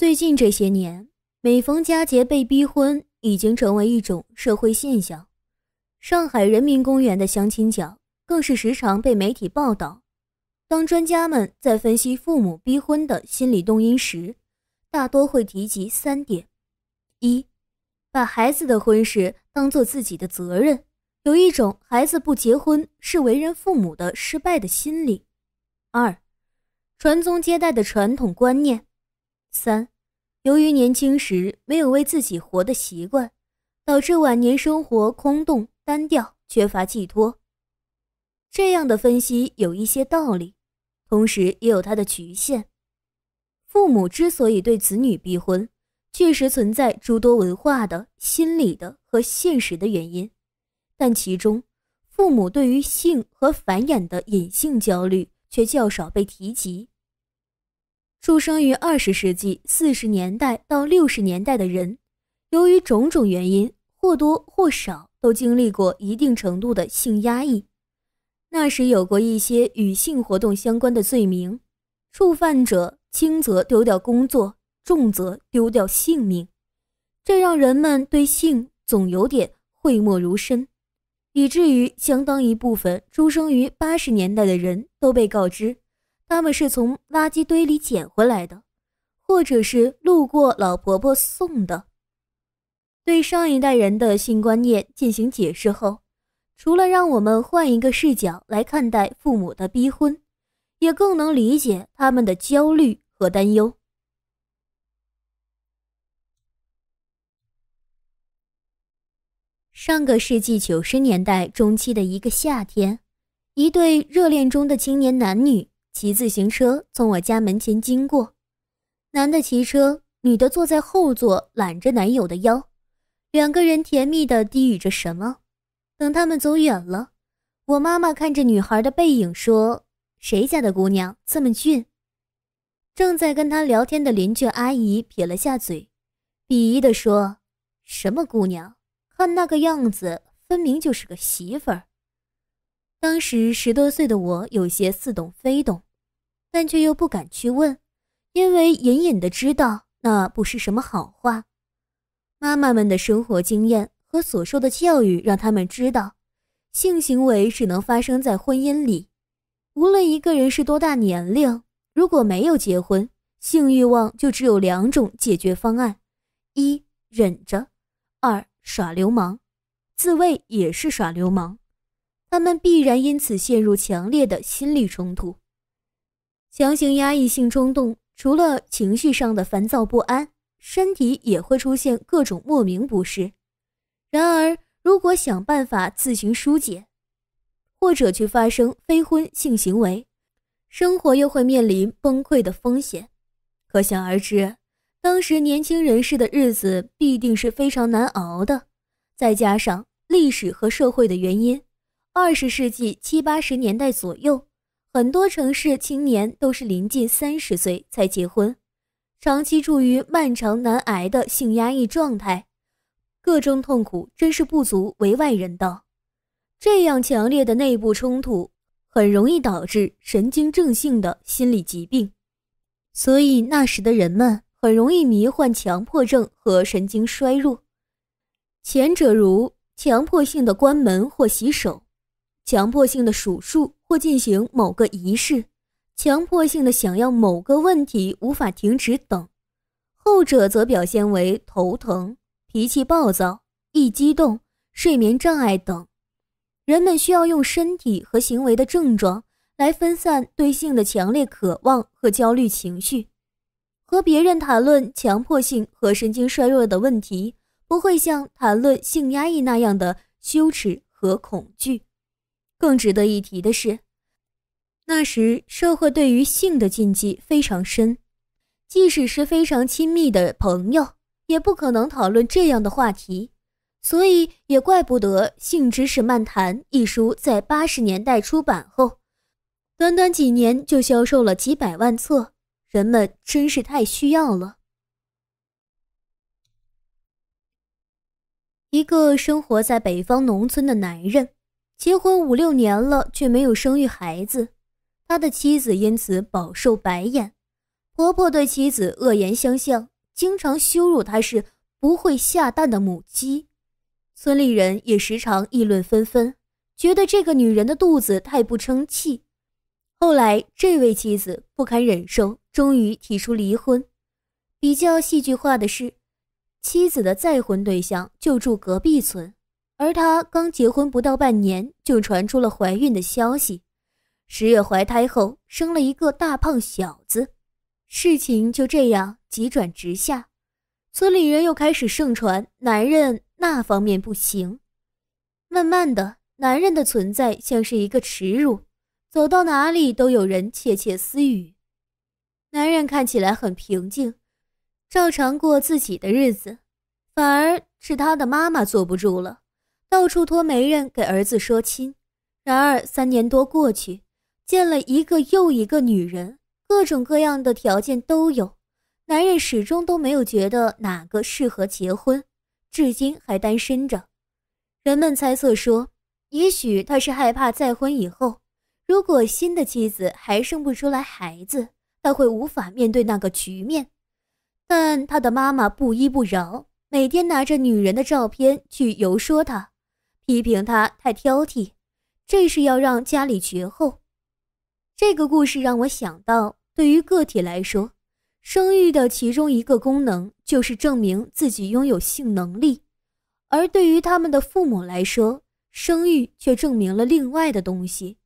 最近这些年，每逢佳节被逼婚已经成为一种社会现象。上海人民公园的相亲角更是时常被媒体报道。当专家们在分析父母逼婚的心理动因时，大多会提及三点：一、把孩子的婚事当做自己的责任，有一种孩子不结婚是为人父母的失败的心理；二、传宗接代的传统观念。三，由于年轻时没有为自己活的习惯，导致晚年生活空洞、单调，缺乏寄托。这样的分析有一些道理，同时也有它的局限。父母之所以对子女逼婚，确实存在诸多文化的、心理的和现实的原因，但其中，父母对于性和繁衍的隐性焦虑却较少被提及。出生于二十世纪四十年代到六十年代的人，由于种种原因，或多或少都经历过一定程度的性压抑。那时有过一些与性活动相关的罪名，触犯者轻则丢掉工作，重则丢掉性命。这让人们对性总有点讳莫如深，以至于相当一部分出生于八十年代的人都被告知。他们是从垃圾堆里捡回来的，或者是路过老婆婆送的。对上一代人的性观念进行解释后，除了让我们换一个视角来看待父母的逼婚，也更能理解他们的焦虑和担忧。上个世纪九十年代中期的一个夏天，一对热恋中的青年男女。骑自行车从我家门前经过，男的骑车，女的坐在后座，揽着男友的腰，两个人甜蜜的低语着什么。等他们走远了，我妈妈看着女孩的背影说：“谁家的姑娘这么俊？”正在跟她聊天的邻居阿姨撇了下嘴，鄙夷的说：“什么姑娘？看那个样子，分明就是个媳妇儿。”当时十多岁的我有些似懂非懂，但却又不敢去问，因为隐隐的知道那不是什么好话。妈妈们的生活经验和所受的教育，让他们知道，性行为只能发生在婚姻里。无论一个人是多大年龄，如果没有结婚，性欲望就只有两种解决方案：一忍着，二耍流氓。自慰也是耍流氓。他们必然因此陷入强烈的心理冲突，强行压抑性冲动，除了情绪上的烦躁不安，身体也会出现各种莫名不适。然而，如果想办法自行疏解，或者去发生非婚性行为，生活又会面临崩溃的风险。可想而知，当时年轻人士的日子必定是非常难熬的。再加上历史和社会的原因。二十世纪七八十年代左右，很多城市青年都是临近三十岁才结婚，长期处于漫长难挨的性压抑状态，各种痛苦真是不足为外人道。这样强烈的内部冲突，很容易导致神经症性的心理疾病，所以那时的人们很容易迷患强迫症和神经衰弱，前者如强迫性的关门或洗手。强迫性的数数或进行某个仪式，强迫性的想要某个问题无法停止等，后者则表现为头疼、脾气暴躁、易激动、睡眠障碍等。人们需要用身体和行为的症状来分散对性的强烈渴望和焦虑情绪。和别人谈论强迫性和神经衰弱的问题，不会像谈论性压抑那样的羞耻和恐惧。更值得一提的是，那时社会对于性的禁忌非常深，即使是非常亲密的朋友，也不可能讨论这样的话题。所以也怪不得《性知识漫谈》一书在八十年代出版后，短短几年就销售了几百万册，人们真是太需要了。一个生活在北方农村的男人。结婚五六年了，却没有生育孩子，他的妻子因此饱受白眼，婆婆对妻子恶言相向，经常羞辱她是不会下蛋的母鸡，村里人也时常议论纷纷，觉得这个女人的肚子太不争气。后来，这位妻子不堪忍受，终于提出离婚。比较戏剧化的是，妻子的再婚对象就住隔壁村。而她刚结婚不到半年，就传出了怀孕的消息。十月怀胎后，生了一个大胖小子。事情就这样急转直下，村里人又开始盛传男人那方面不行。慢慢的，男人的存在像是一个耻辱，走到哪里都有人窃窃私语。男人看起来很平静，照常过自己的日子，反而是他的妈妈坐不住了。到处托媒人给儿子说亲，然而三年多过去，见了一个又一个女人，各种各样的条件都有，男人始终都没有觉得哪个适合结婚，至今还单身着。人们猜测说，也许他是害怕再婚以后，如果新的妻子还生不出来孩子，他会无法面对那个局面。但他的妈妈不依不饶，每天拿着女人的照片去游说他。批评他太挑剔，这是要让家里绝后。这个故事让我想到，对于个体来说，生育的其中一个功能就是证明自己拥有性能力；而对于他们的父母来说，生育却证明了另外的东西：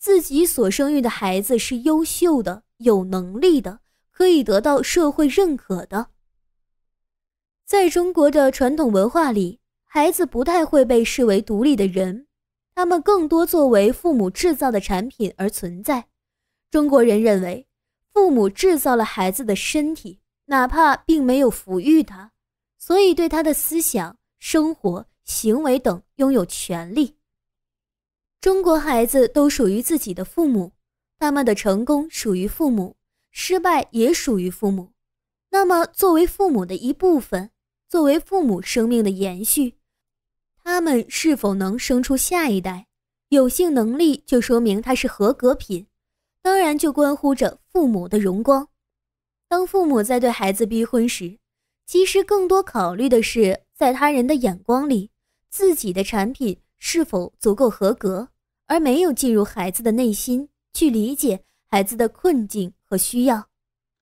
自己所生育的孩子是优秀的、有能力的、可以得到社会认可的。在中国的传统文化里。孩子不太会被视为独立的人，他们更多作为父母制造的产品而存在。中国人认为，父母制造了孩子的身体，哪怕并没有抚育他，所以对他的思想、生活、行为等拥有权利。中国孩子都属于自己的父母，他们的成功属于父母，失败也属于父母。那么，作为父母的一部分，作为父母生命的延续。他们是否能生出下一代？有性能力就说明他是合格品，当然就关乎着父母的荣光。当父母在对孩子逼婚时，其实更多考虑的是在他人的眼光里，自己的产品是否足够合格，而没有进入孩子的内心去理解孩子的困境和需要。